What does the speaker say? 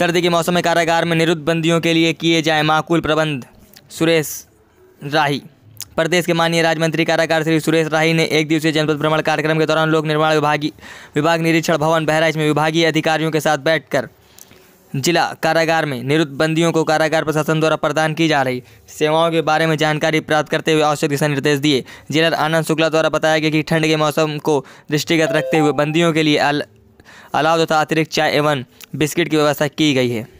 सर्दी के मौसम में कारागार में निरुद्ध बंदियों के लिए किए जाए माकूल प्रबंध सुरेश राही प्रदेश के माननीय राज्य मंत्री कारागार श्री सुरेश राही ने एक दिवसीय जनपद भ्रमण कार्यक्रम के दौरान लोक निर्माण विभागी विभाग निरीक्षण भवन बहराइच में विभागीय अधिकारियों के साथ बैठकर जिला कारागार में निरुद्ध बंदियों को कारागार प्रशासन द्वारा प्रदान की जा रही सेवाओं के बारे में जानकारी प्राप्त करते हुए आवश्यक दिशा निर्देश दिए जिला आनंद शुक्ला द्वारा बताया गया कि ठंड के मौसम को दृष्टिगत रखते हुए बंदियों के लिए अलाव तथा अतिरिक्त चाय एवं बिस्किट की व्यवस्था की गई है